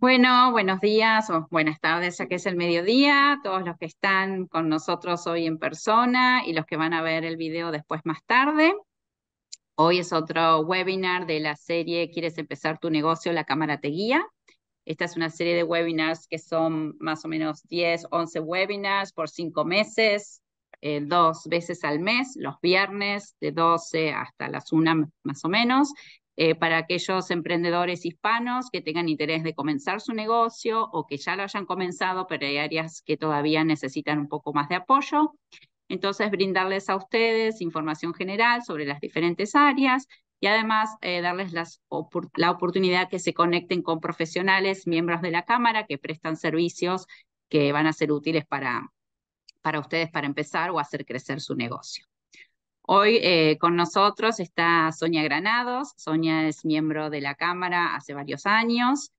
Bueno, buenos días o buenas tardes, ya que es el mediodía, todos los que están con nosotros hoy en persona y los que van a ver el video después más tarde. Hoy es otro webinar de la serie ¿Quieres empezar tu negocio? La cámara te guía. Esta es una serie de webinars que son más o menos 10, 11 webinars por 5 meses, eh, dos veces al mes, los viernes de 12 hasta las 1 más o menos, eh, para aquellos emprendedores hispanos que tengan interés de comenzar su negocio o que ya lo hayan comenzado, pero hay áreas que todavía necesitan un poco más de apoyo. Entonces, brindarles a ustedes información general sobre las diferentes áreas y además eh, darles la oportunidad que se conecten con profesionales, miembros de la Cámara que prestan servicios que van a ser útiles para, para ustedes para empezar o hacer crecer su negocio. Hoy eh, con nosotros está Sonia Granados. Sonia es miembro de la Cámara hace varios años.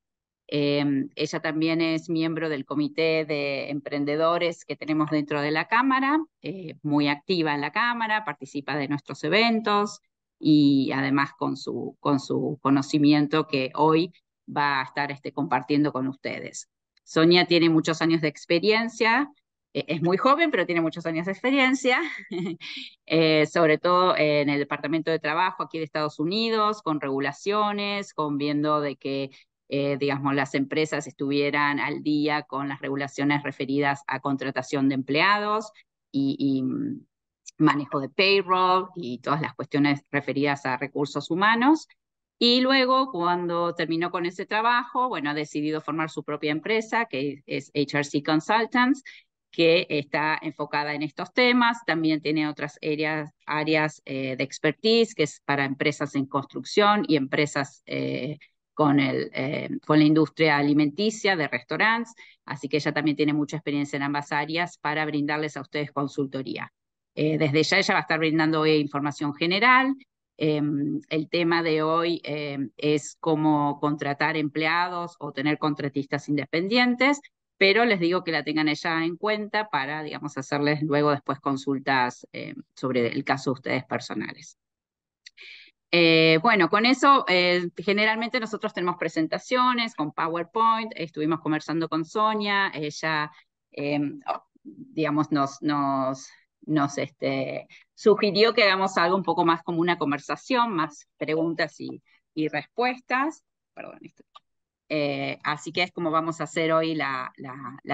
Em, ella también es miembro del comité de emprendedores que tenemos dentro de la Cámara, eh, muy activa en la Cámara, participa de nuestros eventos y además con su, con su conocimiento que hoy va a estar este, compartiendo con ustedes. Sonia tiene muchos años de experiencia e-, es muy joven, pero tiene muchos años de experiencia, eh, sobre todo en el Departamento de Trabajo aquí de Estados Unidos, con regulaciones, con viendo de que, eh, digamos, las empresas estuvieran al día con las regulaciones referidas a contratación de empleados y, y mm, manejo de payroll y todas las cuestiones referidas a recursos humanos. Y luego, cuando terminó con ese trabajo, bueno, ha decidido formar su propia empresa, que es HRC Consultants, que está enfocada en estos temas. También tiene otras áreas, áreas eh, de expertise, que es para empresas en construcción y empresas eh, con, el, eh, con la industria alimenticia de restaurantes. Así que ella también tiene mucha experiencia en ambas áreas para brindarles a ustedes consultoría. desde ya ella va a estar brindando información general. Em, el tema de hoy em, es cómo contratar empleados o tener contratistas independientes pero les digo que la tengan ella en cuenta para, digamos, hacerles luego después consultas eh, sobre el caso de ustedes personales. Eh, bueno, con eso, eh, generalmente nosotros tenemos presentaciones con PowerPoint, estuvimos conversando con Sonia, ella, em, digamos, nos, este, sugirió que hagamos algo un poco más como una conversación, más preguntas y, respuestas. Perdón, esto eh, así que es como vamos a hacer hoy la,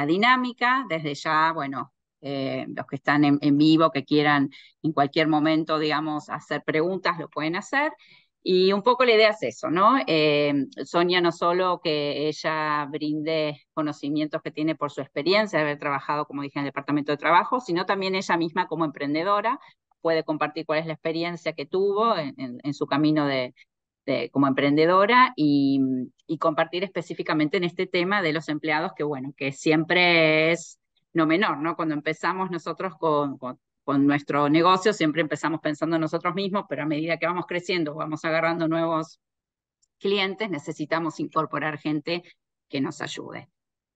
dinámica. Desde ya, bueno, eh, los que están en, vivo, que quieran en cualquier momento, digamos, hacer preguntas, lo pueden hacer. Y un poco la idea es eso, ¿no? Eh, Sonia no solo que ella brinde conocimientos que tiene por su experiencia de haber trabajado, como dije, en el Departamento de Trabajo, sino también ella misma como emprendedora puede compartir cuál es la experiencia que tuvo en su camino de, este, como emprendedora y, compartir específicamente en este tema de los empleados, que bueno, que siempre es no menor, ¿no? Cuando empezamos nosotros con, con, nuestro negocio, siempre empezamos pensando en nosotros mismos, pero a medida que vamos creciendo, vamos agarrando nuevos clientes, necesitamos incorporar gente que nos ayude.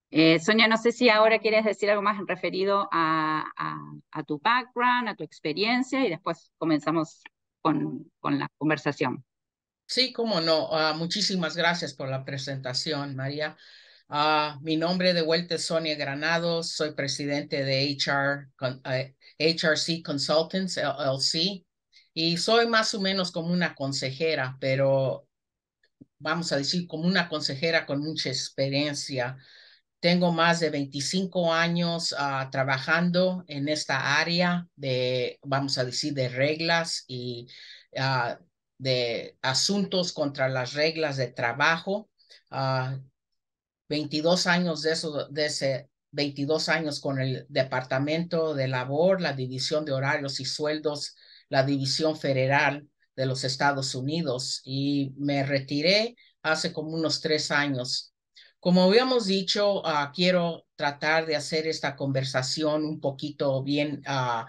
Eh, Sonia, no sé si ahora quieres decir algo más referido a, a, a tu background, a tu experiencia, y después comenzamos con, con la conversación. Sí, cómo no. Ah, muchísimas gracias por la presentación, María. Ah, mi nombre de vuelta es Sonia Granados, soy presidente de HR, HRC eh, Consultants LLC y soy más o menos como una consejera, pero vamos a decir como una consejera con mucha experiencia. Tengo más de 25 años ah, trabajando en esta área de, vamos a decir, de reglas y de asuntos contra las reglas de trabajo. 22 ah, años de, eso, de años con el Departamento de Labor, la División de Horarios y Sueldos, la División Federal de los Estados Unidos y me retiré hace como unos tres años. Como habíamos dicho, ah, quiero tratar de hacer esta conversación un poquito bien ah,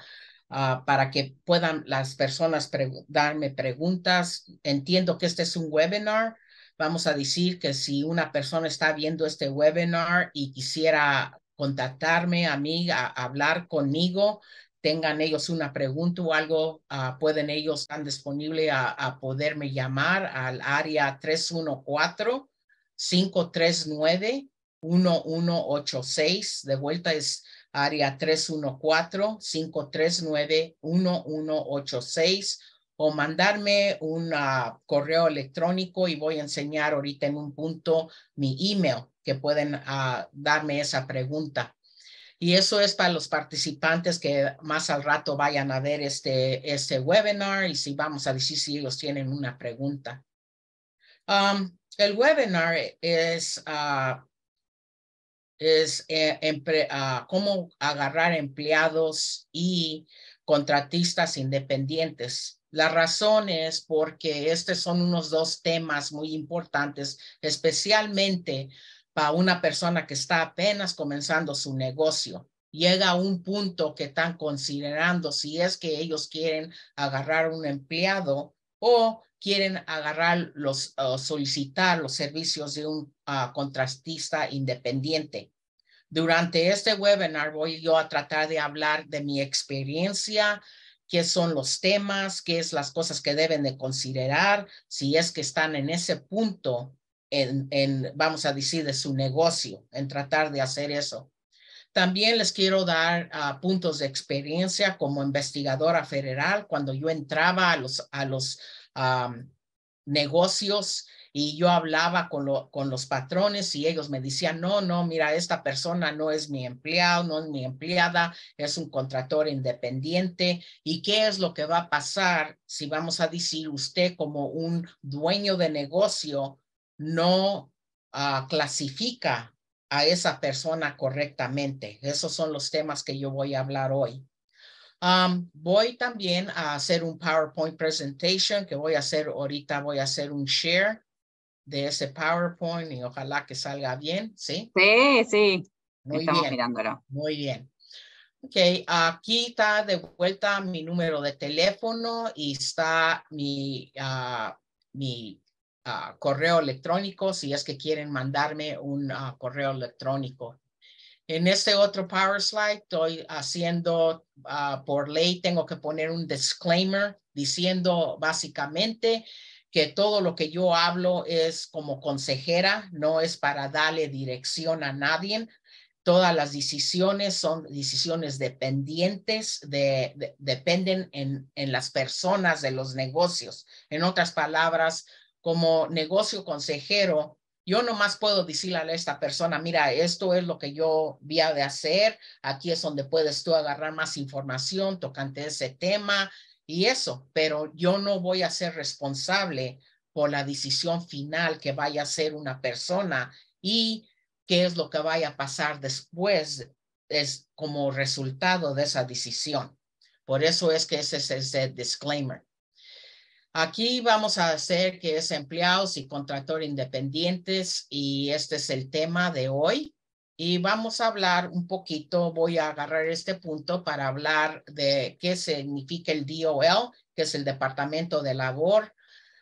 Ah, para que puedan las personas darme preguntas. Entiendo que este es un webinar. Vamos a decir que si una persona está viendo este webinar y quisiera contactarme a mí, hablar conmigo, tengan ellos una pregunta o algo, ah, pueden ellos, estar disponibles a, a poderme llamar al área 314. 539-1186. De vuelta es área 314-539-1186 o mandarme un ah, correo electrónico y voy a enseñar ahorita en un punto mi email que pueden ah, darme esa pregunta. Y eso es para los participantes que más al rato vayan a ver este, este webinar y si vamos a decir si ellos tienen una pregunta. Um, el webinar es ah, es eh, ah, cómo agarrar empleados y contratistas independientes. La razón es porque estos son unos dos temas muy importantes, especialmente para una persona que está apenas comenzando su negocio. Llega a un punto que están considerando si es que ellos quieren agarrar un empleado o quieren agarrar los, solicitar los servicios de un ah, contratista independiente. Durante este webinar voy yo a tratar de hablar de mi experiencia, qué son los temas, qué es las cosas que deben de considerar si es que están en ese punto, en, vamos a decir, de su negocio, en tratar de hacer eso. También les quiero dar ah, puntos de experiencia como investigadora federal cuando yo entraba a los, a los negocios y yo hablaba con, con, los patrones y ellos me decían, no, no, mira, esta persona no es mi empleado, no es mi empleada, es un contrator independiente. ¿Y qué es lo que va a pasar si vamos a decir usted como un dueño de negocio no ah, clasifica a esa persona correctamente? Esos son los temas que yo voy a hablar hoy. Um, voy también a hacer un PowerPoint presentation que voy a hacer ahorita, voy a hacer un share de ese PowerPoint y ojalá que salga bien, ¿sí? Sí, sí. Muy Estamos bien. mirándolo. Muy bien. Ok, aquí está de vuelta mi número de teléfono y está mi, ah, mi ah, correo electrónico si es que quieren mandarme un ah, correo electrónico. En este otro Power Slide estoy haciendo, ah, por ley tengo que poner un disclaimer diciendo básicamente que todo lo que yo hablo es como consejera, no es para darle dirección a nadie. Todas las decisiones son decisiones dependientes, de dependen en, en las personas de los negocios. En otras palabras, como negocio consejero, yo nomás puedo decirle a esta persona, mira, esto es lo que yo voy a de hacer, aquí es donde puedes tú agarrar más información tocante ese tema y eso, pero yo no voy a ser responsable por la decisión final que vaya a ser una persona y qué es lo que vaya a pasar después es como resultado de esa decisión. Por eso es que ese es el disclaimer. Aquí vamos a hacer que es empleados y contractor independientes y este es el tema de hoy. Y vamos a hablar un poquito, voy a agarrar este punto para hablar de qué significa el DOL, que es el Departamento de Labor.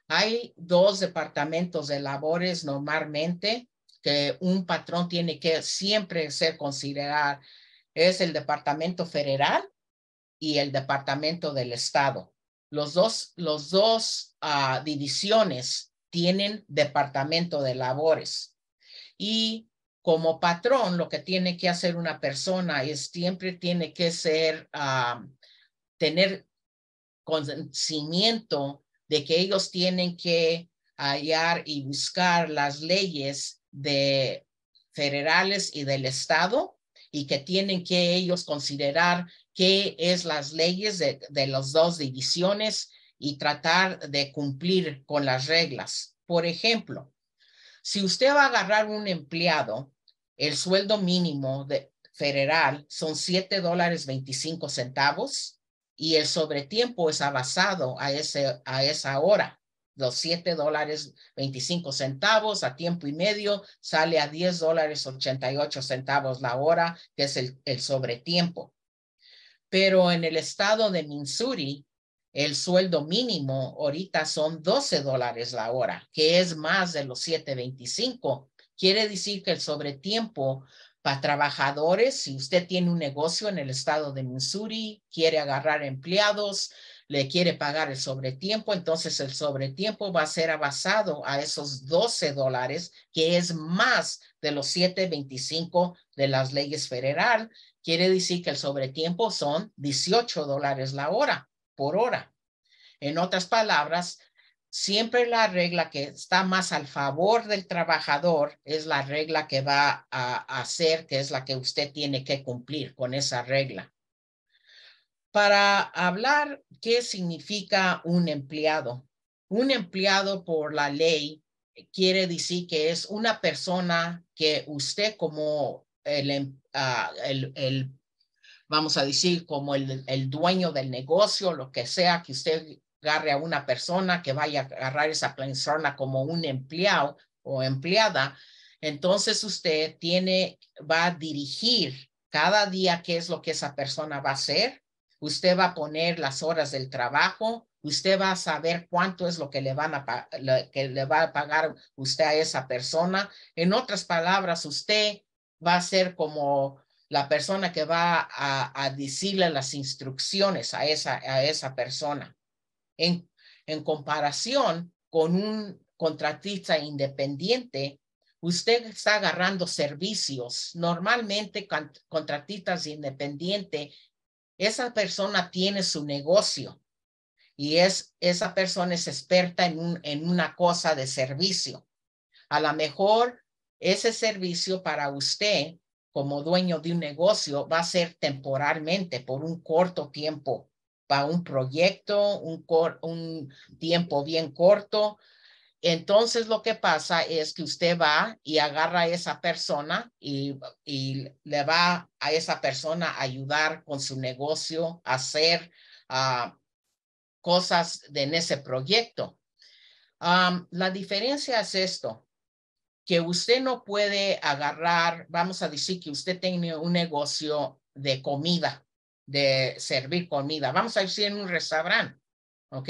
Hay dos departamentos de labores normalmente que un patrón tiene que siempre ser considerar. Es el Departamento Federal y el Departamento del Estado los dos, los dos ah, divisiones tienen departamento de labores. Y como patrón, lo que tiene que hacer una persona es siempre tiene que ser, ah, tener conocimiento de que ellos tienen que hallar y buscar las leyes de federales y del Estado y que tienen que ellos considerar qué es las leyes de, las dos divisiones y tratar de cumplir con las reglas. Por ejemplo, si usted va a agarrar un empleado, el sueldo mínimo federal son $7.25 dólares y el sobretiempo es avasado a, ese, a esa hora. Los $7.25 dólares a tiempo y medio sale a 10 dólares la hora, que es el, el sobretiempo. Pero en el estado de Missouri, el sueldo mínimo ahorita son 12 dólares la hora, que es más de los 7.25. Quiere decir que el sobretiempo para trabajadores, si usted tiene un negocio en el estado de Missouri, quiere agarrar empleados, le quiere pagar el sobretiempo, entonces el sobretiempo va a ser avasado a esos 12 dólares, que es más de los 7.25 de las leyes federal. Quiere decir que el sobretiempo son 18 dólares la hora, por hora. En otras palabras, siempre la regla que está más al favor del trabajador es la regla que va a hacer, que es la que usted tiene que cumplir con esa regla para hablar qué significa un empleado. Un empleado por la ley quiere decir que es una persona que usted como el, em, ah, vamos a decir, como el, dueño del negocio, lo que sea, que usted agarre a una persona, que vaya a agarrar esa persona como un empleado o empleada, entonces usted tiene, va a dirigir cada día qué es lo que esa persona va a hacer, usted va a poner las horas del trabajo, usted va a saber cuánto es lo que le van a que le va a pagar usted a esa persona. En otras palabras, usted va a ser como la persona que va a, decirle las instrucciones a esa, a esa persona. En, en comparación con un contratista independiente, usted está agarrando servicios. Normalmente contratistas independientes esa persona tiene su negocio y es, esa persona es experta en, en una cosa de servicio. A lo mejor ese servicio para usted como dueño de un negocio va a ser temporalmente por un corto tiempo, para un proyecto, un tiempo bien corto, entonces lo que pasa es que usted va y agarra a esa persona y, le va a esa persona a ayudar con su negocio, a hacer ah, cosas de, en ese proyecto. la diferencia es esto, que usted no puede agarrar, vamos a decir que usted tiene un negocio de comida, de servir comida, vamos a decir en un restaurante, ¿ok?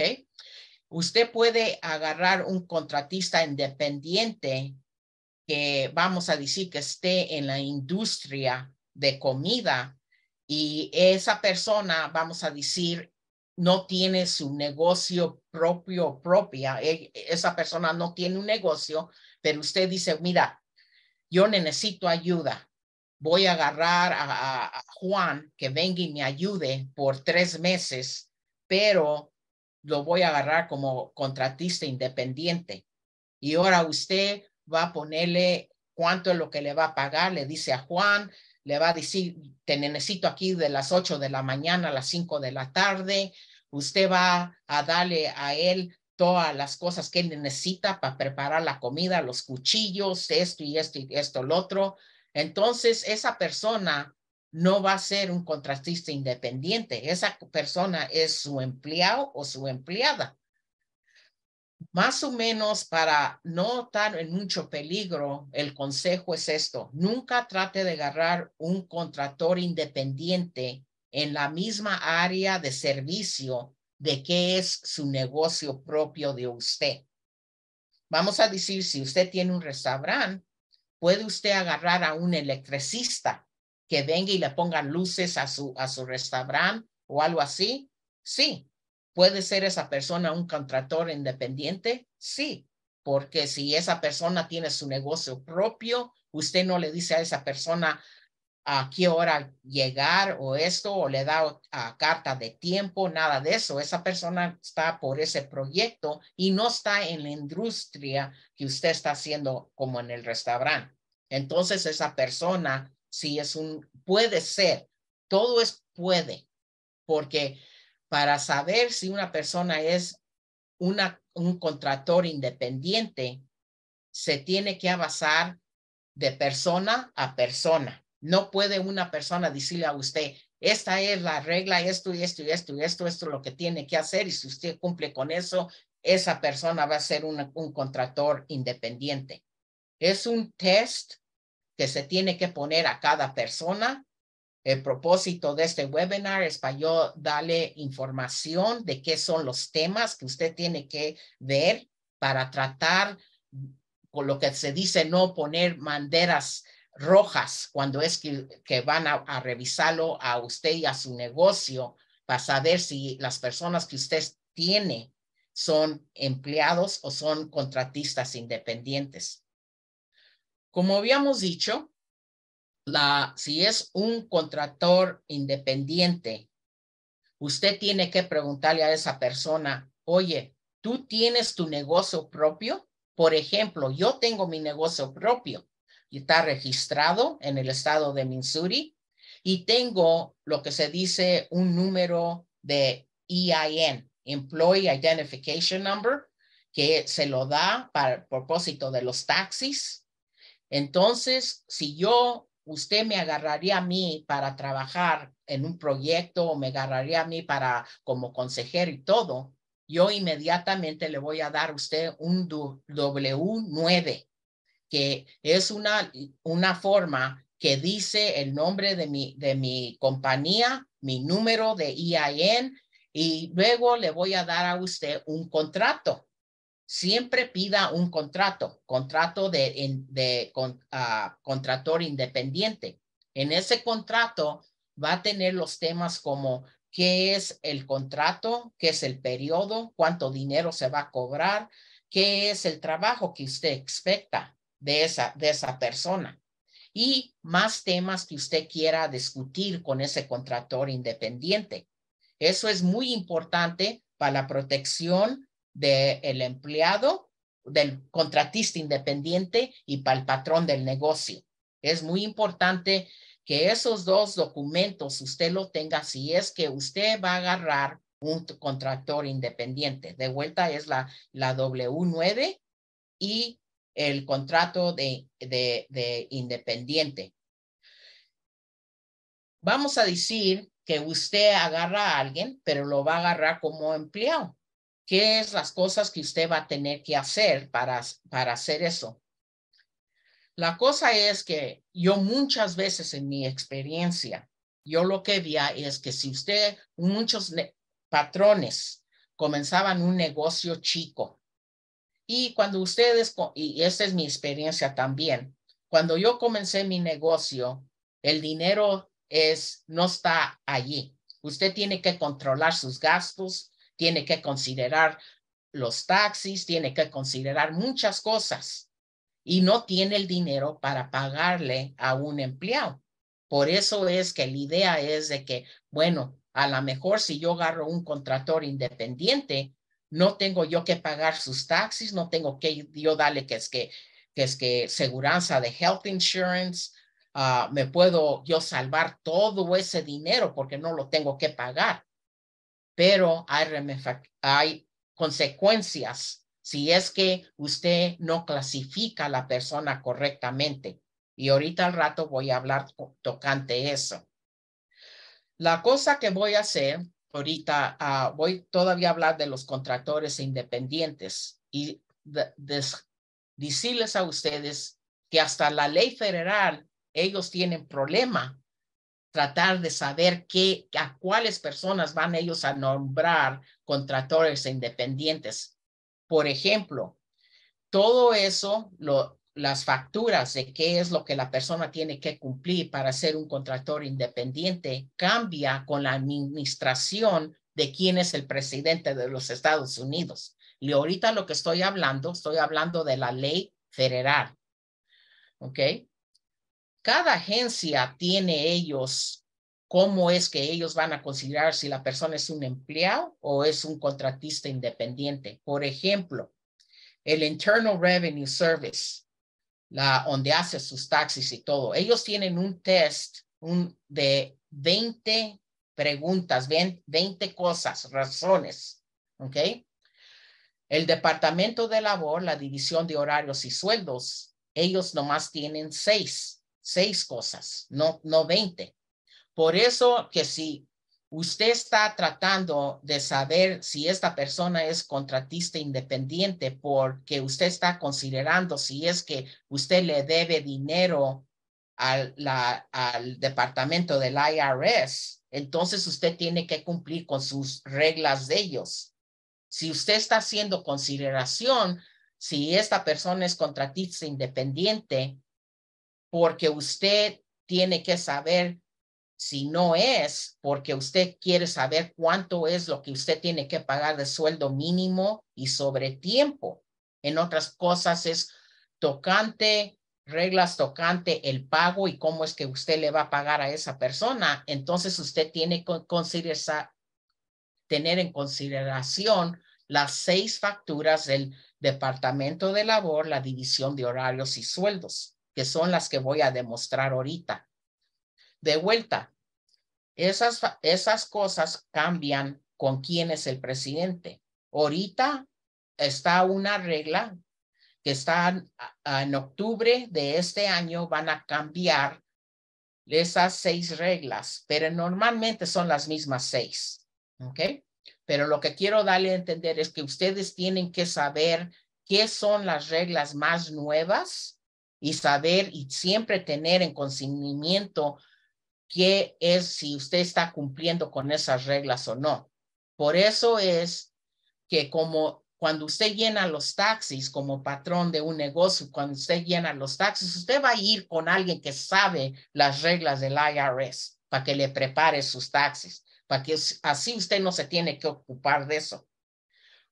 Usted puede agarrar un contratista independiente que vamos a decir que esté en la industria de comida y esa persona, vamos a decir, no tiene su negocio propio propia. E, esa persona no tiene un negocio, pero usted dice, mira, yo necesito ayuda. Voy a agarrar a, Juan que venga y me ayude por tres meses, pero lo voy a agarrar como contratista independiente. Y ahora usted va a ponerle cuánto es lo que le va a pagar, le dice a Juan, le va a decir, te necesito aquí de las 8 de la mañana a las 5 de la tarde. Usted va a darle a él todas las cosas que él necesita para preparar la comida, los cuchillos, esto y esto y esto, lo otro. Entonces, esa persona no va a ser un contratista independiente. Esa persona es su empleado o su empleada. Más o menos para no estar en mucho peligro, el consejo es esto. Nunca trate de agarrar un contrator independiente en la misma área de servicio de que es su negocio propio de usted. Vamos a decir, si usted tiene un restaurante, puede usted agarrar a un electricista que venga y le pongan luces a su, a su restaurante o algo así? Sí. ¿Puede ser esa persona un contrator independiente? Sí, porque si esa persona tiene su negocio propio, usted no le dice a esa persona a qué hora llegar o esto, o le da carta de tiempo, nada de eso. Esa persona está por ese proyecto y no está en la industria que usted está haciendo como en el restaurante. Entonces esa persona si es un puede ser, todo es puede, porque para saber si una persona es una, un contrator independiente, se tiene que avanzar de persona a persona. No puede una persona decirle a usted, esta es la regla, esto y esto y esto y esto, esto es lo que tiene que hacer y si usted cumple con eso, esa persona va a ser una, un contrator independiente. Es un test que se tiene que poner a cada persona. El propósito de este webinar es para yo darle información de qué son los temas que usted tiene que ver para tratar con lo que se dice no poner banderas rojas cuando es que, van a, revisarlo a usted y a su negocio para saber si las personas que usted tiene son empleados o son contratistas independientes. Como habíamos dicho, si es un contractor independiente, usted tiene que preguntarle a esa persona, oye, ¿tú tienes tu negocio propio? Por ejemplo, yo tengo mi negocio propio y está registrado en el estado de Missouri y tengo lo que se dice un número de EIN, Employee Identification Number, que se lo da para el propósito de los taxis. Entonces, si yo, usted me agarraría a mí para trabajar en un proyecto o me agarraría a mí para como consejero y todo, yo inmediatamente le voy a dar a usted un W9, que es una, una forma que dice el nombre de mi, de mi compañía, mi número de IAN, y luego le voy a dar a usted un contrato siempre pida un contrato, contrato de, de con, a ah, contrator independiente. En ese contrato va a tener los temas como qué es el contrato, qué es el periodo, cuánto dinero se va a cobrar, qué es el trabajo que usted expecta de esa, de esa persona y más temas que usted quiera discutir con ese contrator independiente. Eso es muy importante para la protección del empleado, del contratista independiente y para el patrón del negocio. Es muy importante que esos dos documentos usted lo tenga si es que usted va a agarrar un contractor independiente. De vuelta es la, la W9 y el contrato de, de, de independiente. Vamos a decir que usted agarra a alguien, pero lo va a agarrar como empleado. ¿Qué es las cosas que usted va a tener que hacer para, para hacer eso? La cosa es que yo muchas veces en mi experiencia, yo lo que vi es que si usted, muchos patrones comenzaban un negocio chico y cuando ustedes, y esta es mi experiencia también, cuando yo comencé mi negocio, el dinero es, no está allí. Usted tiene que controlar sus gastos, tiene que considerar los taxis, tiene que considerar muchas cosas y no tiene el dinero para pagarle a un empleado. Por eso es que la idea es de que, bueno, a lo mejor si yo agarro un contrator independiente, no tengo yo que pagar sus taxis, no tengo que yo darle que es que, que es que seguranza de health insurance, ah, me puedo yo salvar todo ese dinero porque no lo tengo que pagar pero hay, consecuencias si es que usted no clasifica a la persona correctamente. Y ahorita al rato voy a hablar tocante eso. La cosa que voy a hacer ahorita, ah, voy todavía a hablar de los contractores e independientes y decirles a ustedes que hasta la ley federal, ellos tienen problema tratar de saber qué, a cuáles personas van ellos a nombrar contratores independientes. Por ejemplo, todo eso, las facturas de qué es lo que la persona tiene que cumplir para ser un contrator independiente, cambia con la administración de quién es el presidente de los Estados Unidos. Y ahorita lo que estoy hablando, estoy hablando de la ley federal. ¿Ok? Cada agencia tiene ellos cómo es que ellos van a considerar si la persona es un empleado o es un contratista independiente. Por ejemplo, el Internal Revenue Service, la, donde hace sus taxis y todo, ellos tienen un test un, de 20 preguntas, 20 cosas, razones. El Departamento de Labor, la División de Horarios y Sueldos, ellos nomás tienen seis seis cosas, no, no Por eso que si usted está tratando de saber si esta persona es contratista independiente porque usted está considerando si es que usted le debe dinero la, al departamento del IRS, entonces usted tiene que cumplir con sus reglas de ellos. Si usted está haciendo consideración si esta persona es contratista independiente, porque usted tiene que saber si no es porque usted quiere saber cuánto es lo que usted tiene que pagar de sueldo mínimo y sobre tiempo. En otras cosas es tocante, reglas tocante el pago y cómo es que usted le va a pagar a esa persona. Entonces usted tiene que considerar, tener en consideración las seis facturas del Departamento de Labor, la División de Horarios y Sueldos que son las que voy a demostrar ahorita. De vuelta, esas, esas cosas cambian con quién es el presidente. Ahorita está una regla que está en octubre de este año, van a cambiar esas seis reglas, pero normalmente son las mismas seis. Pero lo que quiero darle a entender es que ustedes tienen que saber qué son las reglas más nuevas y saber y siempre tener en consignimiento qué es si usted está cumpliendo con esas reglas o no. Por eso es que como cuando usted llena los taxis como patrón de un negocio, cuando usted llena los taxis, usted va a ir con alguien que sabe las reglas del IRS para que le prepare sus taxis, para que así usted no se tiene que ocupar de eso.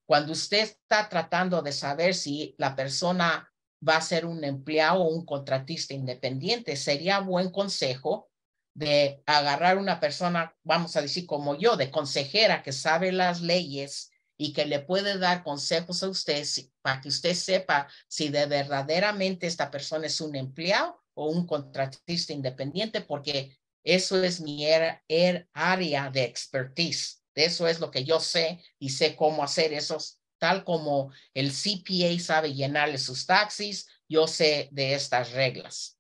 Cuando usted está tratando de saber si la persona va a ser un empleado o un contratista independiente. Sería buen consejo de agarrar una persona, vamos a decir como yo, de consejera que sabe las leyes y que le puede dar consejos a usted para que usted sepa si de verdaderamente esta persona es un empleado o un contratista independiente, porque eso es mi er, er, área de expertise. eso es lo que yo sé y sé cómo hacer esos tal como el CPA sabe llenarle sus taxis, yo sé de estas reglas.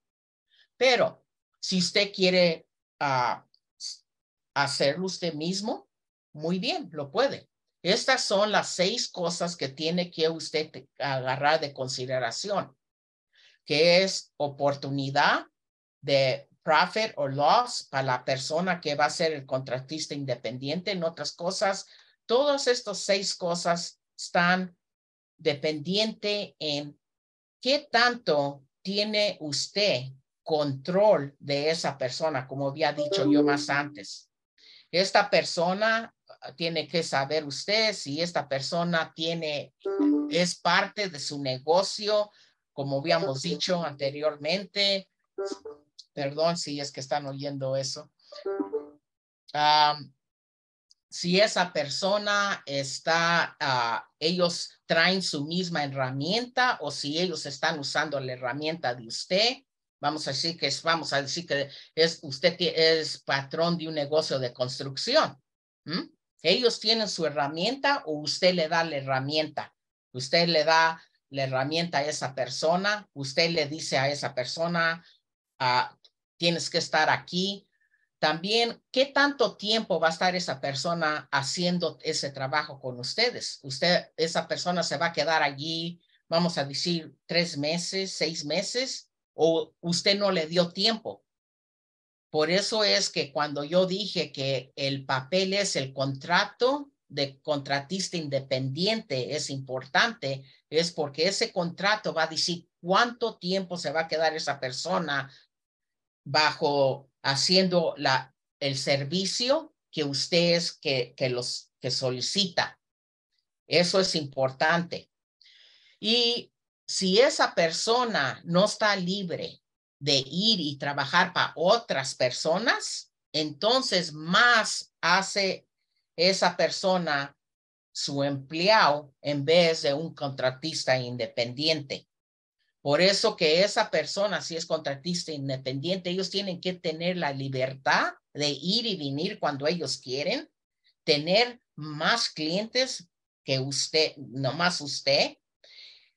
Pero si usted quiere ah, hacerlo usted mismo, muy bien, lo puede. Estas son las seis cosas que tiene que usted agarrar de consideración, que es oportunidad de profit o loss para la persona que va a ser el contratista independiente, en otras cosas, todas estas seis cosas están dependiente en qué tanto tiene usted control de esa persona, como había dicho yo más antes. Esta persona ah, tiene que saber usted si esta persona tiene, es parte de su negocio, como habíamos dicho anteriormente. Perdón si es que están oyendo eso si esa persona está, ah, ellos traen su misma herramienta o si ellos están usando la herramienta de usted. Vamos a decir que es, vamos a decir que es usted es patrón de un negocio de construcción. Ellos tienen su herramienta o usted le da la herramienta. Usted le da la herramienta a esa persona. Usted le dice a esa persona, ah, tienes que estar aquí, también, ¿qué tanto tiempo va a estar esa persona haciendo ese trabajo con ustedes? Usted, esa persona se va a quedar allí, vamos a decir, tres meses, seis meses, o usted no le dio tiempo. Por eso es que cuando yo dije que el papel es el contrato de contratista independiente es importante, es porque ese contrato va a decir cuánto tiempo se va a quedar esa persona bajo haciendo la, el servicio que ustedes que, que los que solicita. Eso es importante. Y si esa persona no está libre de ir y trabajar para otras personas, entonces más hace esa persona su empleado en vez de un contratista independiente. Por eso que esa persona, si es contratista independiente, ellos tienen que tener la libertad de ir y venir cuando ellos quieren, tener más clientes que usted, nomás usted.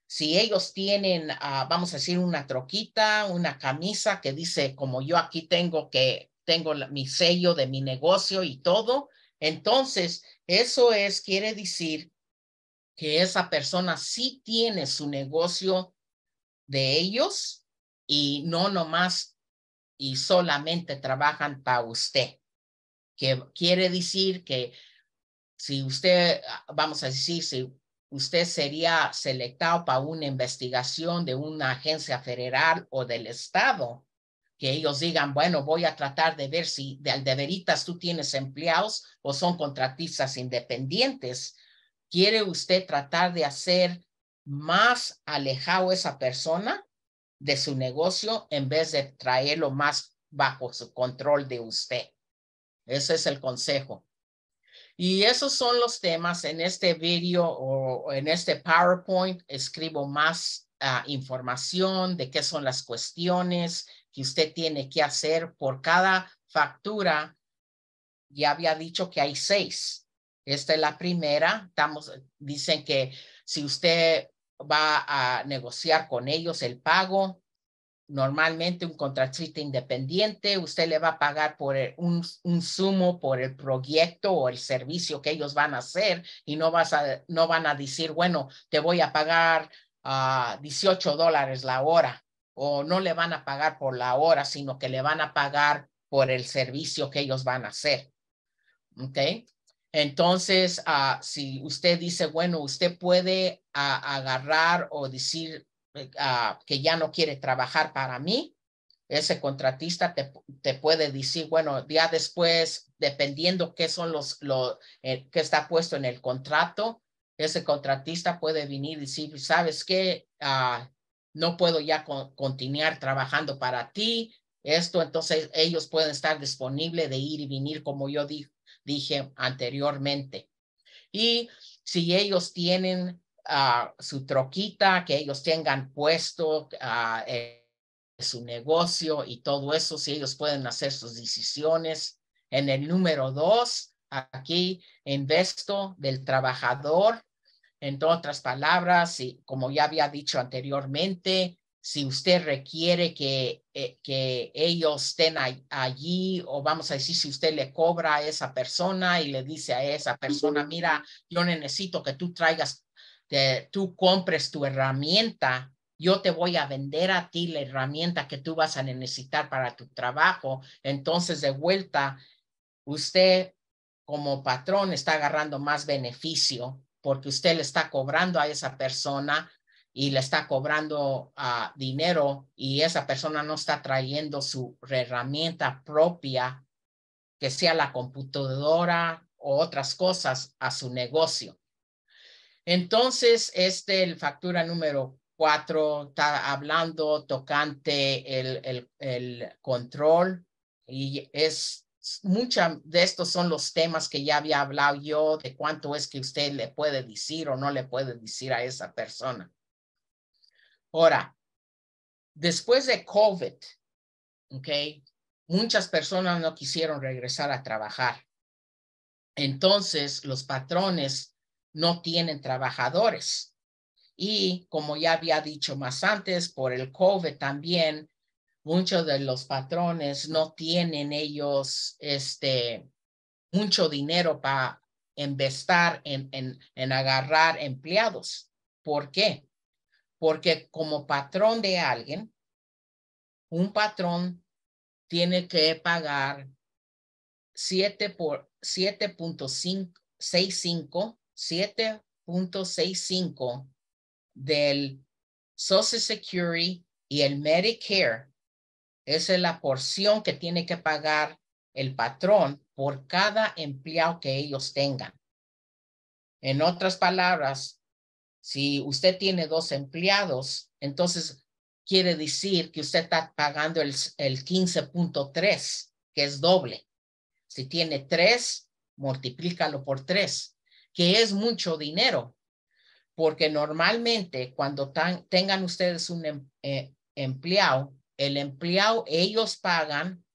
Si ellos tienen, ah, vamos a decir, una troquita, una camisa que dice, como yo aquí tengo que, tengo mi sello de mi negocio y todo, entonces eso es, quiere decir que esa persona sí tiene su negocio de ellos y no nomás y solamente trabajan para usted, que quiere decir que si usted, vamos a decir, si usted sería selectado para una investigación de una agencia federal o del Estado, que ellos digan, bueno, voy a tratar de ver si de veritas tú tienes empleados o son contratistas independientes. ¿Quiere usted tratar de hacer más alejado esa persona de su negocio en vez de traerlo más bajo su control de usted. Ese es el consejo. Y esos son los temas. En este video o en este PowerPoint escribo más ah, información de qué son las cuestiones que usted tiene que hacer por cada factura. Ya había dicho que hay seis. Esta es la primera. dicen que si usted va a negociar con ellos el pago. Normalmente un contratista independiente, usted le va a pagar por un, sumo por el proyecto o el servicio que ellos van a hacer y no, vas a, no van a decir, bueno, te voy a pagar 18 ah, dólares la hora o no le van a pagar por la hora, sino que le van a pagar por el servicio que ellos van a hacer. okay entonces, ah, si usted dice, bueno, usted puede agarrar o decir eh, ah, que ya no quiere trabajar para mí, ese contratista te, puede decir, bueno, ya después, dependiendo qué son los, lo eh, está puesto en el contrato, ese contratista puede venir y decir, sabes qué, ah, no puedo ya continuar trabajando para ti, esto, entonces ellos pueden estar disponibles de ir y venir, como yo dije dije anteriormente. Y si ellos tienen ah, su troquita, que ellos tengan puesto ah, eh, su negocio y todo eso, si ellos pueden hacer sus decisiones. En el número dos, aquí en esto del trabajador. En otras palabras, y como ya había dicho anteriormente, si usted requiere que, eh, que ellos estén allí o vamos a decir si usted le cobra a esa persona y le dice a esa persona, mira, yo necesito que tú traigas, que tú compres tu herramienta, yo te voy a vender a ti la herramienta que tú vas a necesitar para tu trabajo. Entonces, de vuelta, usted como patrón está agarrando más beneficio porque usted le está cobrando a esa persona y le está cobrando ah, dinero y esa persona no está trayendo su herramienta propia, que sea la computadora o otras cosas, a su negocio. Entonces, este, el factura número cuatro está hablando tocante el, el, el control y es muchas de estos son los temas que ya había hablado yo de cuánto es que usted le puede decir o no le puede decir a esa persona. Ahora, después de COVID, ¿ok? Muchas personas no quisieron regresar a trabajar. Entonces, los patrones no tienen trabajadores. Y como ya había dicho más antes, por el COVID también, muchos de los patrones no tienen ellos este, mucho dinero para investar en, en, en agarrar empleados. ¿Por qué? Porque como patrón de alguien, un patrón tiene que pagar 7 por 7.65 del Social Security y el Medicare. Esa es la porción que tiene que pagar el patrón por cada empleado que ellos tengan. En otras palabras, si usted tiene dos empleados, entonces quiere decir que usted está pagando el, 15.3, que es doble. Si tiene tres, multiplícalo por tres, que es mucho dinero, porque normalmente cuando tengan ustedes un em, eh, empleado, el empleado, ellos pagan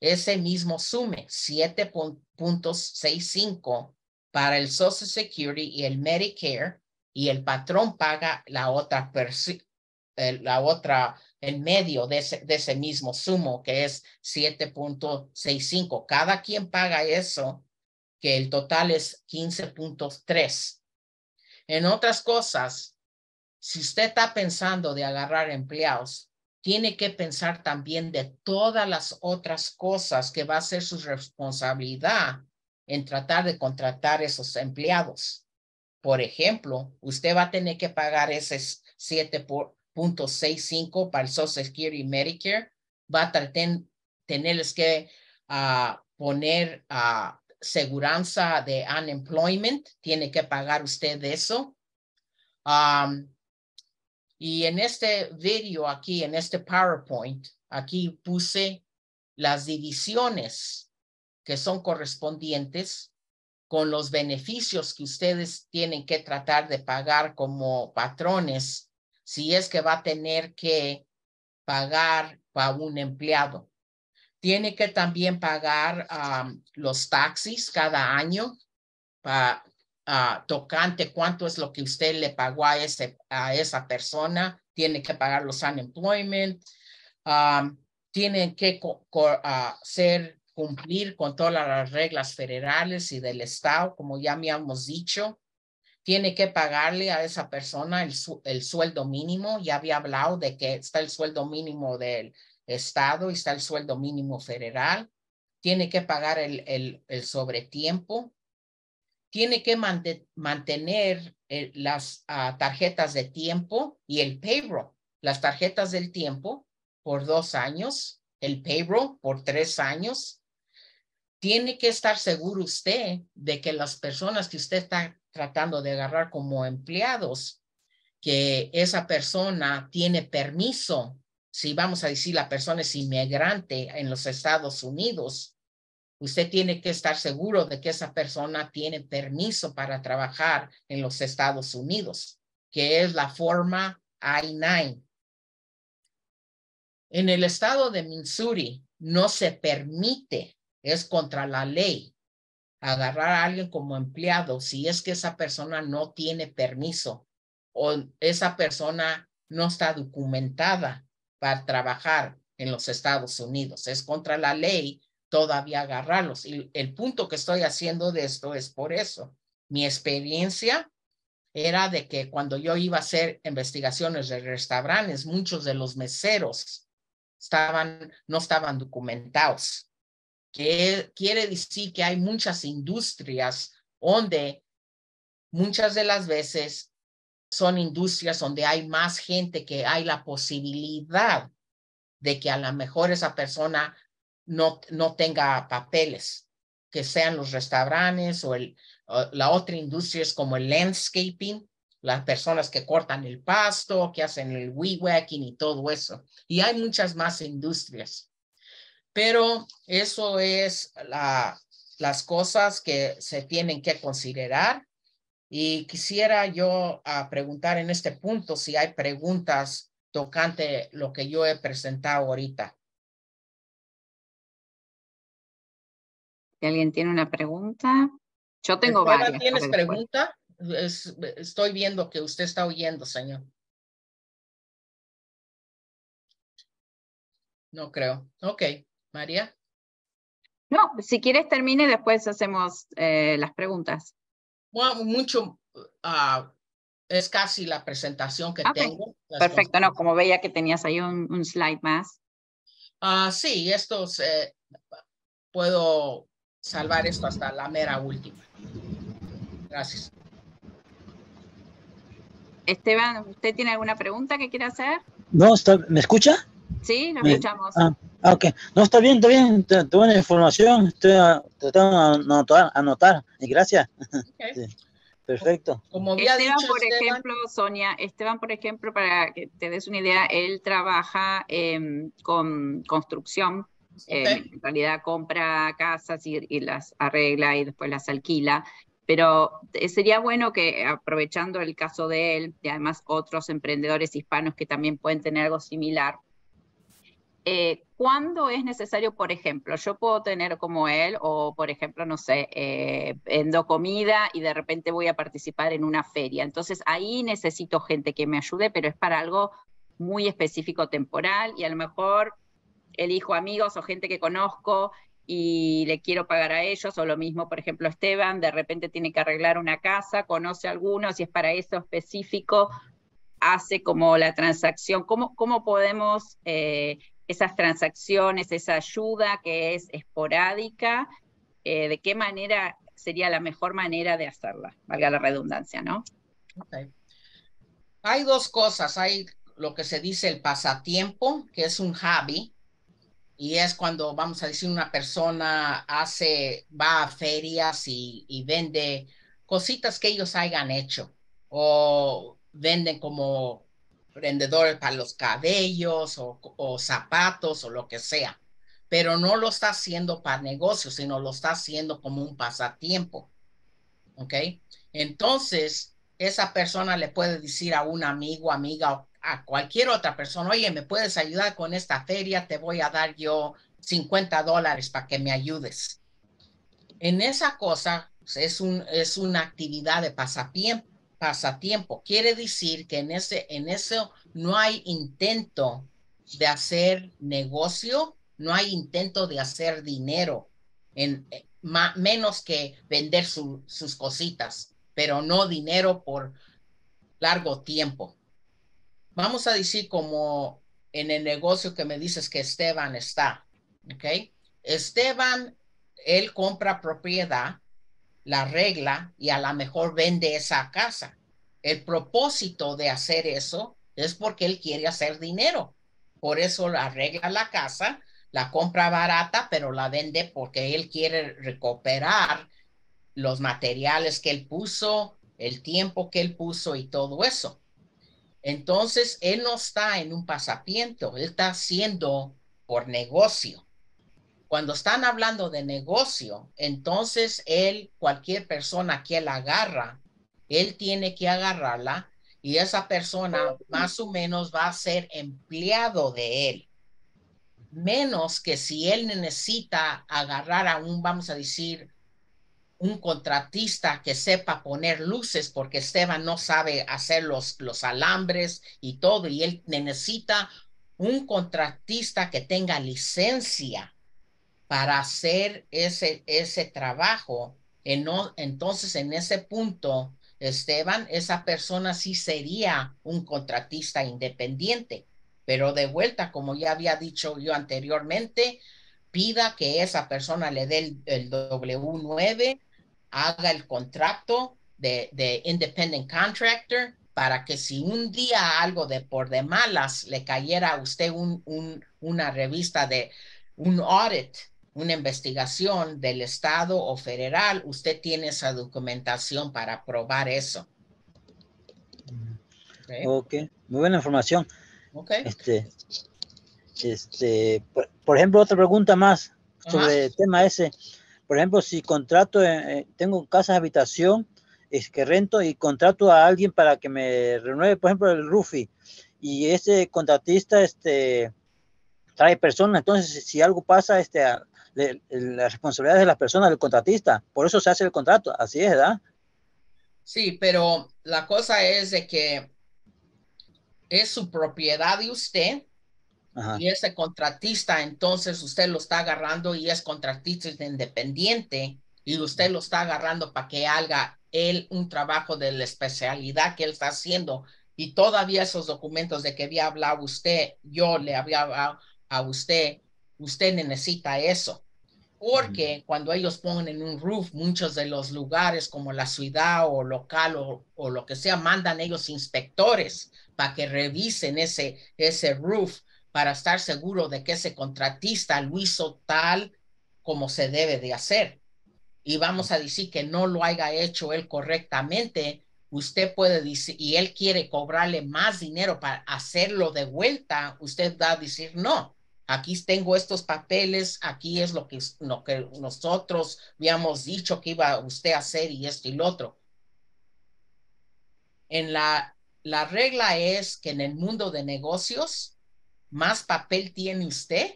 ese mismo sume, 7.65 para el Social Security y el Medicare, y el patrón paga la otra, eh, la otra el medio de ese, mismo sumo, que es 7.65. Cada quien paga eso, que el total es 15.3. En otras cosas, si usted está pensando de agarrar empleados, tiene que pensar también de todas las otras cosas que va a ser su responsabilidad en tratar de contratar esos empleados. Por ejemplo, usted va a tener que pagar ese 7.65 para el Social Security Medicare. Va a tener que ah, poner a ah, seguranza de unemployment. Tiene que pagar usted eso. Um, y en este video aquí, en este PowerPoint, aquí puse las divisiones que son correspondientes con los beneficios que ustedes tienen que tratar de pagar como patrones si es que va a tener que pagar a un empleado. Tiene que también pagar los taxis cada año para ah, tocante cuánto es lo que usted le pagó a, ese, a esa persona. Tiene que pagar los unemployment. tienen que ah, ser cumplir con todas las reglas federales y del Estado, como ya me hemos dicho. Tiene que pagarle a esa persona el, el sueldo mínimo. Ya había hablado de que está el sueldo mínimo del Estado y está el sueldo mínimo federal. Tiene que pagar el, el, el sobretiempo. Tiene que mantener eh, las ah, tarjetas de tiempo y el payroll. Las tarjetas del tiempo por dos años, el payroll por tres años, tiene que estar seguro usted de que las personas que usted está tratando de agarrar como empleados, que esa persona tiene permiso. Si vamos a decir la persona es inmigrante en los Estados Unidos, usted tiene que estar seguro de que esa persona tiene permiso para trabajar en los Estados Unidos, que es la forma I-9. En el estado de Missouri no se permite es contra la ley. Agarrar a alguien como empleado si es que esa persona no tiene permiso o esa persona no está documentada para trabajar en los Estados Unidos. Es contra la ley todavía agarrarlos. Y el punto que estoy haciendo de esto es por eso. Mi experiencia era de que cuando yo iba a hacer investigaciones de restaurantes, muchos de los meseros estaban, no estaban documentados quiere decir que hay muchas industrias donde muchas de las veces son industrias donde hay más gente que hay la posibilidad de que a lo mejor esa persona no, no tenga papeles, que sean los restaurantes o el, la otra industria es como el landscaping, las personas que cortan el pasto, que hacen el weed y todo eso. Y hay muchas más industrias. Pero eso es la, las cosas que se tienen que considerar. Y quisiera yo ah, preguntar en este punto si hay preguntas tocante lo que yo he presentado ahorita. alguien tiene una pregunta, yo tengo varias. ¿Tienes pues. pregunta? estoy viendo que usted está oyendo, señor. No creo. Ok. María. No, si quieres termine y después hacemos eh, las preguntas. Bueno, mucho, ah, es casi la presentación que ah, tengo. Perfecto, no, como veía que tenías ahí un, slide más. Ah, sí, esto puedo salvar esto hasta la mera última. Gracias. Esteban, ¿usted tiene alguna pregunta que quiera hacer? No, ¿me escucha? Sí, lo escuchamos. Ah, ok, no está bien, está bien, tengo la información, estoy tratando de anotar, y gracias. Perfecto. Esteban, por ejemplo, Sonia, Esteban, por ejemplo, para que te des una idea, él trabaja em, con construcción, em, en realidad compra casas y, las arregla y después las alquila, pero eh, sería bueno que aprovechando el caso de él y además otros emprendedores hispanos que también pueden tener algo similar, eh, ¿Cuándo es necesario, por ejemplo, yo puedo tener como él o, por ejemplo, no sé, eh, vendo comida y de repente voy a participar en una feria? Entonces ahí necesito gente que me ayude, pero es para algo muy específico temporal y a lo mejor elijo amigos o gente que conozco y le quiero pagar a ellos, o lo mismo, por ejemplo, Esteban, de repente tiene que arreglar una casa, conoce a algunos y es para eso específico, hace como la transacción. ¿Cómo, cómo podemos eh, esas transacciones, esa ayuda que es esporádica, eh, de qué manera sería la mejor manera de hacerla, valga la redundancia, ¿no? Hay dos cosas, hay lo que se dice el pasatiempo, que es un hobby, y es cuando, vamos a decir, una persona hace, va a ferias y, y vende cositas que ellos hayan hecho, o venden como prendedores para los cabellos o, zapatos o lo que sea, pero no lo está haciendo para negocios, sino lo está haciendo como un pasatiempo. ¿Ok? Entonces, esa persona le puede decir a un amigo, amiga a cualquier otra persona, oye, ¿me puedes ayudar con esta feria? Te voy a dar yo 50 dólares para que me ayudes. En esa cosa pues, es, un, es una actividad de pasatiempo pasatiempo. Quiere decir que en, ese, en eso no hay intento de hacer negocio, no hay intento de hacer dinero, en, eh, menos que vender sus cositas, pero no dinero por largo tiempo. Vamos a decir como en el negocio que me dices que Esteban está, ¿ok? Esteban, él compra propiedad la regla y a lo mejor vende esa casa. El propósito de hacer eso es porque él quiere hacer dinero. Por eso arregla la casa, la compra barata, pero la vende porque él quiere recuperar los materiales que él puso, el tiempo que él puso y todo eso. Entonces, él no está en un pasapiento, él está haciendo por negocio. Cuando están hablando de negocio, entonces él, cualquier persona que él agarra, él tiene que agarrarla y esa persona más o menos va a ser empleado de él. Menos que si él necesita agarrar a un, vamos a decir, un contratista que sepa poner luces, porque Esteban no sabe hacer los, los alambres y todo, y él necesita un contratista que tenga licencia para hacer ese, ese trabajo. entonces, en ese punto, Esteban, esa persona sí sería un contratista independiente, pero de vuelta, como ya había dicho yo anteriormente, pida que esa persona le dé el, W9, haga el contrato de, de independent contractor para que si un día algo de por de malas le cayera a usted una revista de un audit una investigación del Estado o federal, usted tiene esa documentación para probar eso. Ok, okay. muy buena información. Okay. Este, este por, ejemplo, otra pregunta más sobre el tema ese. Por ejemplo, si contrato, eh, eh, tengo casas habitación, es que rento y contrato a alguien para que me renueve, por ejemplo, el Rufi, y ese contratista este, trae personas, entonces si algo pasa este, de la responsabilidad de las personas, del contratista. Por eso se hace el contrato, así es, ¿verdad? Sí, pero la cosa es de que es su propiedad de usted y ese contratista, entonces usted lo está agarrando y es contratista independiente y usted lo está agarrando para que haga él un trabajo de la especialidad que él está haciendo. Y todavía esos documentos de que había hablado usted, yo le había hablado a usted, usted necesita eso porque cuando ellos ponen en un roof, muchos de los lugares como la ciudad o local o, lo que sea, mandan ellos inspectores para que revisen ese, ese roof para estar seguro de que ese contratista lo hizo tal como se debe de hacer. Y vamos a decir que no lo haya hecho él correctamente, usted puede decir, y él quiere cobrarle más dinero para hacerlo de vuelta, usted va a decir no aquí tengo estos papeles, aquí es lo que, que nosotros habíamos dicho que iba usted a hacer y esto y lo otro. En la, la regla es que en el mundo de negocios, más papel tiene usted,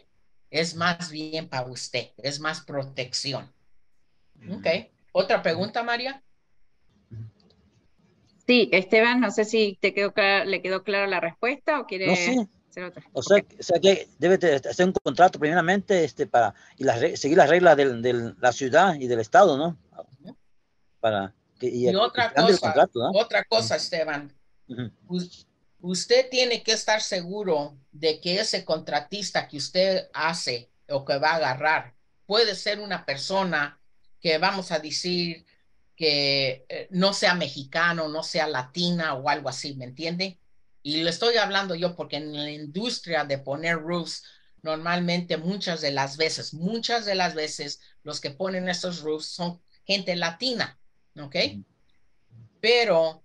es más bien para usted, es más protección. Ok. ¿Otra pregunta, María? Sí, Esteban, no sé si te quedó le quedó clara la respuesta o quiere... O sea, que debe hacer un contrato primeramente este, para y seguir las reglas de la ciudad y del Estado, ¿no? Para, y, otra cosa, otra cosa, Esteban. Usted tiene que estar seguro de que ese contratista que usted hace o que va a agarrar puede ser una persona que vamos a decir que eh, no sea mexicano, no sea latina o algo así, ¿me entiende? Y lo estoy hablando yo porque en la industria de poner roofs, normalmente muchas de las veces, muchas de las veces los que ponen esos roofs son gente latina, ¿ok? Pero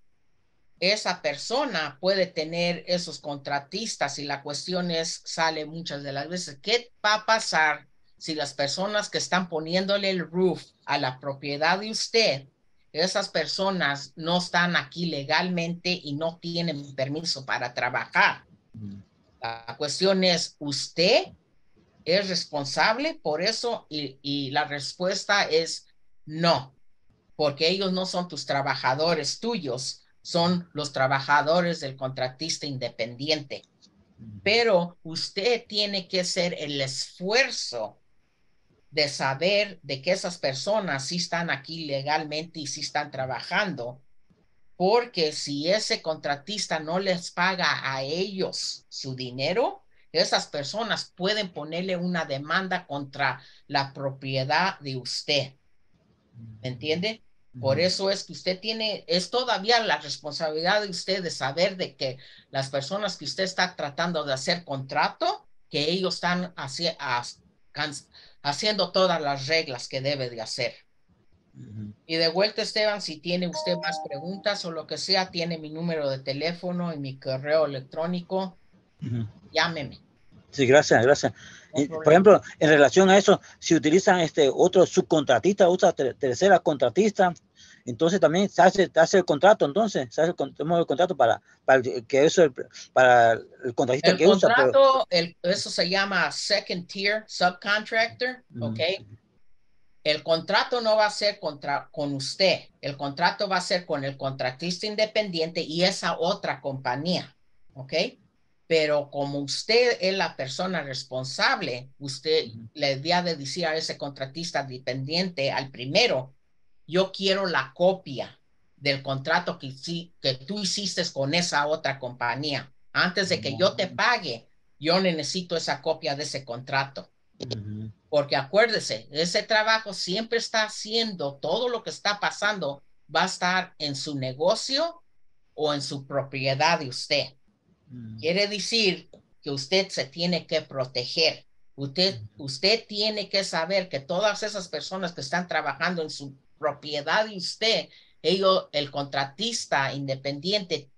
esa persona puede tener esos contratistas y la cuestión es, sale muchas de las veces, ¿qué va a pasar si las personas que están poniéndole el roof a la propiedad de usted esas personas no están aquí legalmente y no tienen permiso para trabajar. La cuestión es, ¿usted es responsable por eso? Y, la respuesta es no, porque ellos no son tus trabajadores tuyos, son los trabajadores del contratista independiente. Pero usted tiene que hacer el esfuerzo de saber de que esas personas sí están aquí legalmente y sí están trabajando, porque si ese contratista no les paga a ellos su dinero, esas personas pueden ponerle una demanda contra la propiedad de usted. ¿Me entiende? Por eso es que usted tiene, es todavía la responsabilidad de usted de saber de que las personas que usted está tratando de hacer contrato, que ellos están así a, haciendo todas las reglas que debe de hacer. Y de vuelta, Esteban, si tiene usted más preguntas o lo que sea, tiene mi número de teléfono y mi correo electrónico, llámeme. Sí, gracias, gracias. Por ejemplo, en relación a eso, si utilizan este otro subcontratista, otra tercera contratista... Entonces también se hace, hace el contrato, entonces, se hace el, contrato para, que eso, para el contratista que usa. eso se llama second tier subcontractor, ¿ok? El contrato no va a ser contra, con usted, el contrato va a ser con el contratista independiente y esa otra compañía, ¿ok? pero como usted es la persona responsable, usted le debía de decir a ese contratista dependiente, al primero, yo quiero la copia del contrato que, que tú hiciste con esa otra compañía. Antes de que yo te pague, yo necesito esa copia de ese contrato. Porque acuérdese, ese trabajo siempre está haciendo, todo lo que está pasando va a estar en su negocio o en su propiedad de usted. Quiere decir que usted se tiene que proteger. Usted, usted tiene que saber que todas esas personas que están trabajando en su propiedad de usted, ellos, el contratista independiente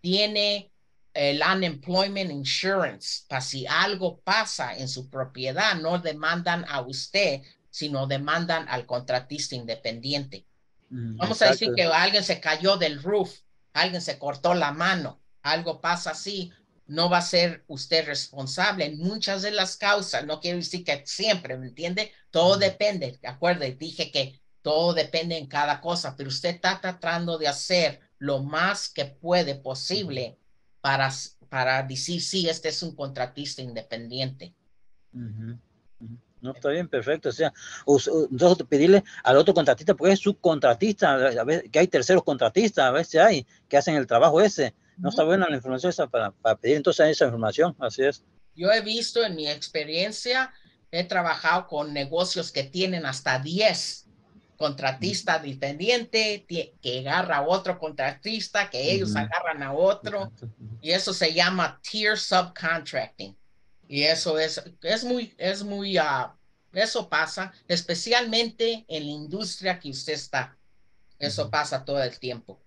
tiene el unemployment insurance para si algo pasa en su propiedad, no demandan a usted, sino demandan al contratista independiente. Mm, Vamos a decir que alguien se cayó del roof, alguien se cortó la mano, algo pasa así, no va a ser usted responsable en muchas de las causas. No quiero decir que siempre, ¿me entiende? Todo mm. depende. de acuerdo, dije que todo depende en cada cosa, pero usted está tratando de hacer lo más que puede posible para, para decir, sí, este es un contratista independiente. No, está bien, perfecto. O sea, pedirle al otro contratista, porque es subcontratista, a veces, que hay terceros contratistas, a veces hay, que hacen el trabajo ese. No está buena la información esa para, para, pedir entonces esa información, así es. Yo he visto en mi experiencia, he trabajado con negocios que tienen hasta 10 contratista dependiente que agarra a otro contratista, que ellos agarran a otro, y eso se llama tier subcontracting. Y eso es, es muy, es muy, ah, eso pasa especialmente en la industria que usted está. Eso pasa todo el tiempo.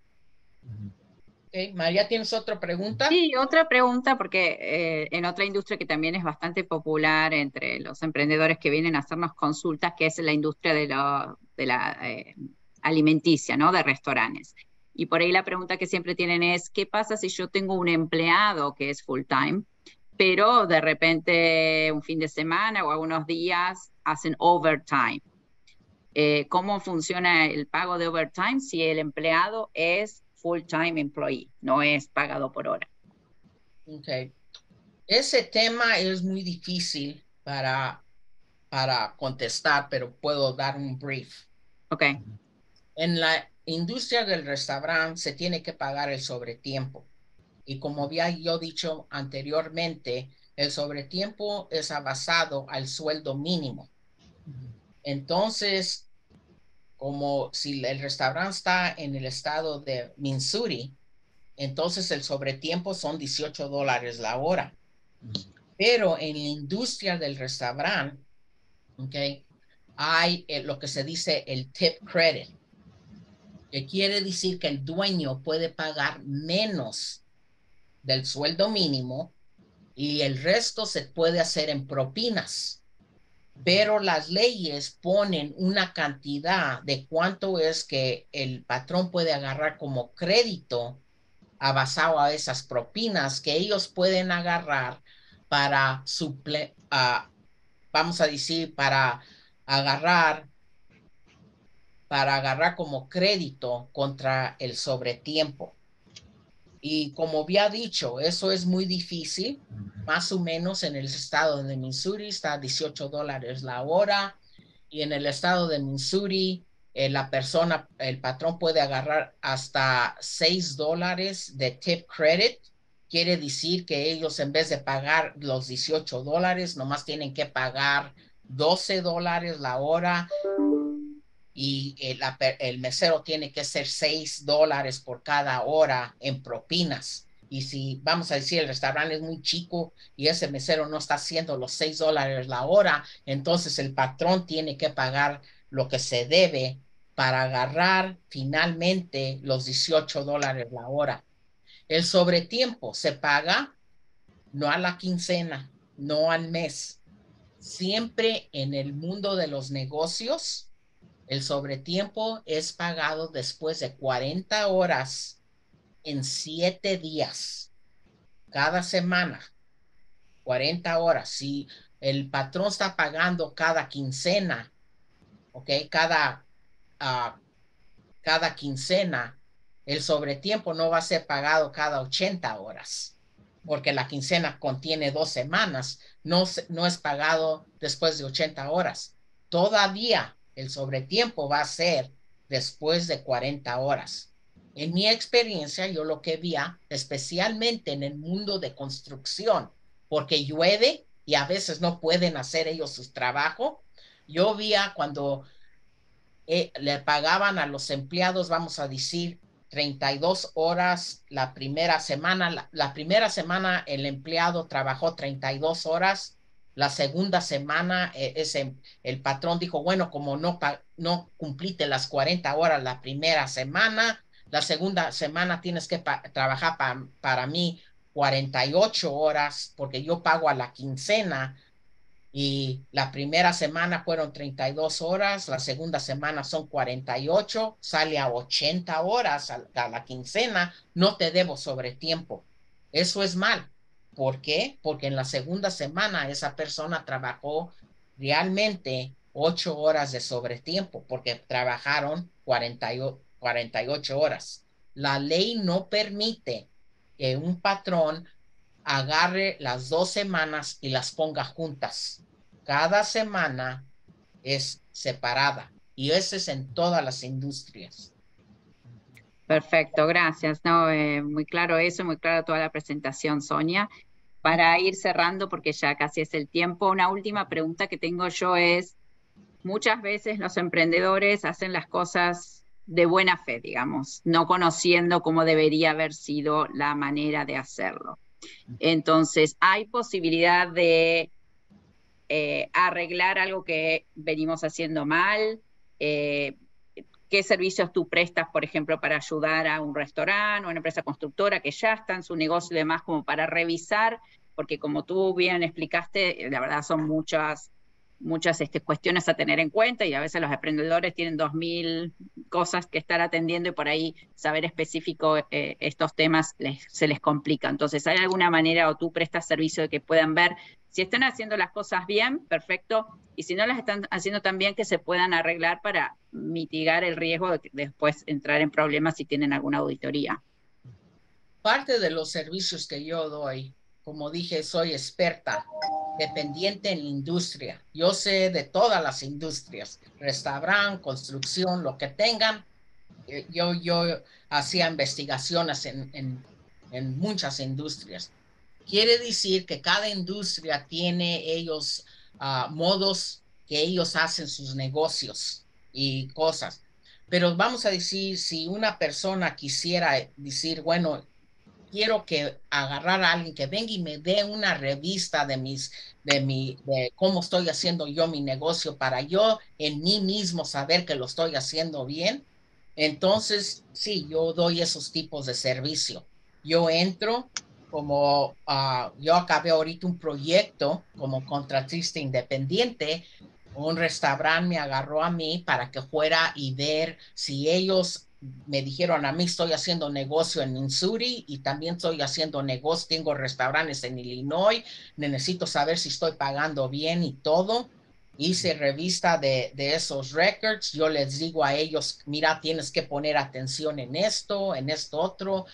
María, ¿tienes otra pregunta? Sí, otra pregunta, porque eh, en otra industria que también es bastante popular entre los emprendedores que vienen a hacernos consultas, que es la industria de los de la eh, alimenticia, ¿no? De restaurantes. Y por ahí la pregunta que siempre tienen es, ¿qué pasa si yo tengo un empleado que es full time, pero de repente un fin de semana o algunos días hacen overtime? Eh, ¿Cómo funciona el pago de overtime si el empleado es full time employee, no es pagado por hora? Ok. Ese tema es muy difícil para para contestar, pero puedo dar un brief. Ok. En la industria del restaurante se tiene que pagar el sobretiempo. Y como había yo dicho anteriormente, el sobretiempo es basado al sueldo mínimo. Entonces, como si el restaurante está en el estado de Missouri, entonces el sobretiempo son 18 dólares la hora. Pero en la industria del restaurante Okay. Hay eh, lo que se dice el tip credit, que quiere decir que el dueño puede pagar menos del sueldo mínimo y el resto se puede hacer en propinas. Pero las leyes ponen una cantidad de cuánto es que el patrón puede agarrar como crédito basado a esas propinas que ellos pueden agarrar para suple, vamos a decir, para agarrar, para agarrar como crédito contra el sobretiempo. Y como había dicho, eso es muy difícil, más o menos en el estado de Missouri está 18 dólares la hora y en el estado de Missouri eh, la persona, el patrón puede agarrar hasta 6 dólares de tip credit quiere decir que ellos en vez de pagar los 18 dólares, nomás tienen que pagar 12 dólares la hora y el, mesero tiene que ser 6 dólares por cada hora en propinas. Y si vamos a decir el restaurante es muy chico y ese mesero no está haciendo los 6 dólares la hora, entonces el patrón tiene que pagar lo que se debe para agarrar finalmente los 18 dólares la hora. El sobretiempo se paga no a la quincena, no al mes. Siempre en el mundo de los negocios, el sobretiempo es pagado después de 40 horas en 7 días, cada semana. 40 horas. Si el patrón está pagando cada quincena, ¿ok? Cada, ah, cada quincena, el sobretiempo no va a ser pagado cada 80 horas, porque la quincena contiene dos semanas, no, no es pagado después de 80 horas. Todavía el sobretiempo va a ser después de 40 horas. En mi experiencia, yo lo que vi, ah, especialmente en el mundo de construcción, porque llueve y a veces no pueden hacer ellos su trabajo, yo vi ah, cuando eh, le pagaban a los empleados, vamos a decir, 32 horas la primera semana. La, primera semana el empleado trabajó 32 horas. La segunda semana eh, ese, el patrón dijo, bueno, como no, no cumpliste las 40 horas la primera semana, la segunda semana tienes que trabajar para mí 48 horas porque yo pago a la quincena y la primera semana fueron 32 horas, la segunda semana son 48, sale a 80 horas a, la quincena, no te debo sobretiempo. Eso es mal. ¿Por qué? Porque en la segunda semana esa persona trabajó realmente 8 horas de sobretiempo porque trabajaron 40 48 horas. La ley no permite que un patrón agarre las dos semanas y las ponga juntas. Cada semana es separada y eso es en todas las industrias. Perfecto, gracias. No, eh, muy claro eso, muy clara toda la presentación, Sonia. Para ir cerrando, porque ya casi es el tiempo, una última pregunta que tengo yo es, muchas veces los emprendedores hacen las cosas de buena fe, digamos, no conociendo cómo debería haber sido la manera de hacerlo. Entonces, hay posibilidad de eh, arreglar algo que venimos haciendo mal. Eh, qué servicios tú prestas, por ejemplo, para ayudar a un restaurante o una empresa constructora que ya está en su negocio y demás, como para revisar, porque como tú bien explicaste, la verdad son muchas muchas este, cuestiones a tener en cuenta y a veces los emprendedores tienen 2.000 cosas que estar atendiendo y por ahí saber específico eh, estos temas se les complica. Entonces, ¿hay alguna manera o tú prestas servicio de que puedan ver si están haciendo las cosas bien, perfecto, y si no las están haciendo tan bien que se puedan arreglar para mitigar el riesgo de después entrar en problemas si tienen alguna auditoría? Parte de los servicios que yo doy como dije, soy experta, dependiente en la industria. Yo sé de todas las industrias, restaurante, construcción, lo que tengan. Eh, yo, yo hacía investigaciones en, muchas industrias. Quiere decir que cada industria tiene ellos ah, modos que ellos hacen sus negocios y cosas. Pero vamos a decir, si una persona quisiera decir, bueno, quiero que agarrar a alguien que venga y me dé una revista de mis de mi de cómo estoy haciendo yo mi negocio para yo en mí mismo saber que lo estoy haciendo bien. Entonces, sí, yo doy esos tipos de servicio. Yo entro como ah, yo acabé ahorita un proyecto como contratista independiente un restaurante me agarró a mí para que fuera y ver si ellos me dijeron a mí estoy haciendo negocio en Missouri y también estoy haciendo negocio, tengo restaurantes en Illinois, necesito saber si estoy pagando bien y todo. Hice revista de, de esos records, yo les digo a ellos, mira, tienes que poner atención en esto, en esto otro.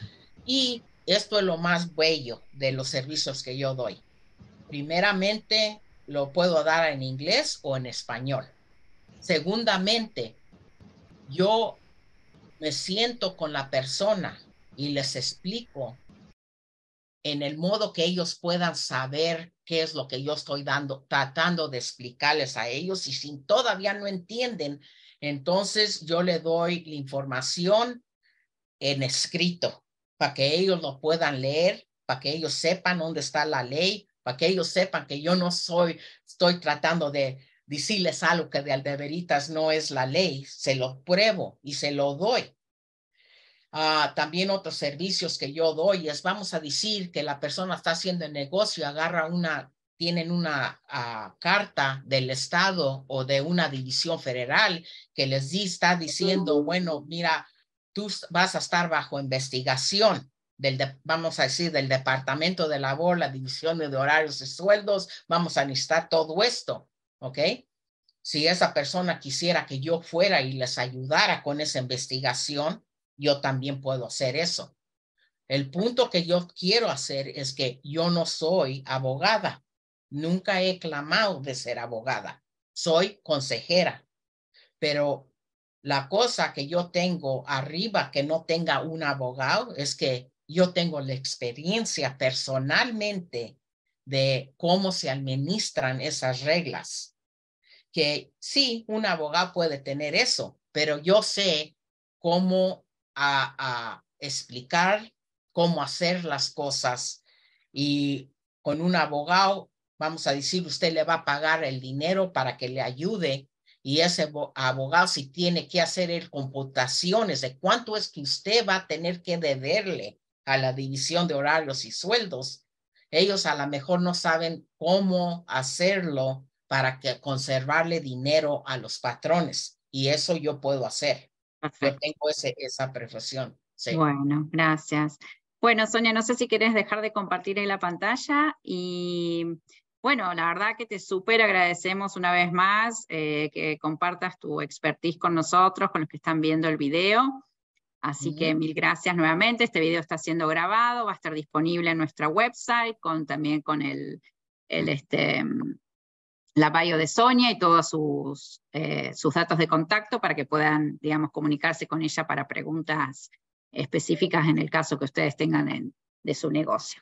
Y esto es lo más bello de los servicios que yo doy. Primeramente, lo puedo dar en inglés o en español. Segundamente, yo me siento con la persona y les explico en el modo que ellos puedan saber qué es lo que yo estoy dando, tratando de explicarles a ellos y si todavía no entienden, entonces yo le doy la información en escrito para que ellos lo puedan leer, para que ellos sepan dónde está la ley, para que ellos sepan que yo no soy, estoy tratando de decirles algo que de aldeberitas no es la ley, se lo pruebo y se lo doy. Ah, también otros servicios que yo doy es, vamos a decir que la persona está haciendo el negocio, agarra una, tienen una ah, carta del Estado o de una división federal que les está diciendo, bueno, mira, tú vas a estar bajo investigación del, vamos a decir, del Departamento de Labor, la División de Horarios y Sueldos, vamos a necesitar todo esto. ¿ok? Si esa persona quisiera que yo fuera y les ayudara con esa investigación, yo también puedo hacer eso. El punto que yo quiero hacer es que yo no soy abogada. Nunca he clamado de ser abogada. Soy consejera. Pero la cosa que yo tengo arriba que no tenga un abogado es que yo tengo la experiencia personalmente de cómo se administran esas reglas que sí, un abogado puede tener eso, pero yo sé cómo a, explicar, cómo hacer las cosas. Y con un abogado, vamos a decir, usted le va a pagar el dinero para que le ayude y ese abogado si tiene que hacer el computaciones de cuánto es que usted va a tener que deberle a la división de horarios y sueldos, ellos a lo mejor no saben cómo hacerlo para que conservarle dinero a los patrones. Y eso yo puedo hacer. Yo tengo ese, esa profesión. Bueno, gracias. Bueno, Sonia, no sé si quieres dejar de compartir en la pantalla y bueno, la verdad que te súper agradecemos una vez más eh, que compartas tu expertise con nosotros, con los que están viendo el video. Así que mil gracias nuevamente. Este video está siendo grabado, va a estar disponible en nuestra website, con, también con el, el, este, la bio de Sonia y todos sus, eh, sus, datos de contacto para que puedan, digamos, comunicarse con ella para preguntas específicas en el caso que ustedes tengan en, de su negocio.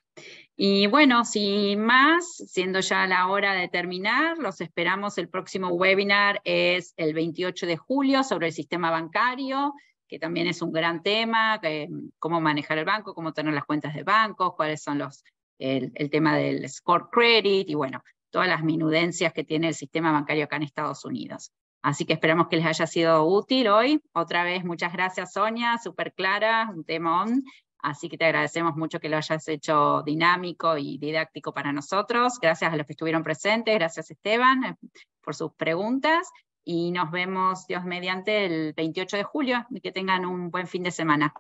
Y bueno, sin más, siendo ya la hora de terminar, los esperamos. El próximo webinar es el 28 de julio sobre el sistema bancario, que también es un gran tema, cómo manejar el banco, cómo tener las cuentas de bancos, cuáles son los, el tema del score credit y bueno, todas las minudencias que tiene el sistema bancario acá en Estados Unidos. Así que esperamos que les haya sido útil hoy. Otra vez, muchas gracias Sonia, súper clara, un tema Así que te agradecemos mucho que lo hayas hecho dinámico y didáctico para nosotros. Gracias a los que estuvieron presentes, gracias Esteban eh, por sus preguntas y nos vemos, Dios mediante, el 28 de julio que tengan un buen fin de semana.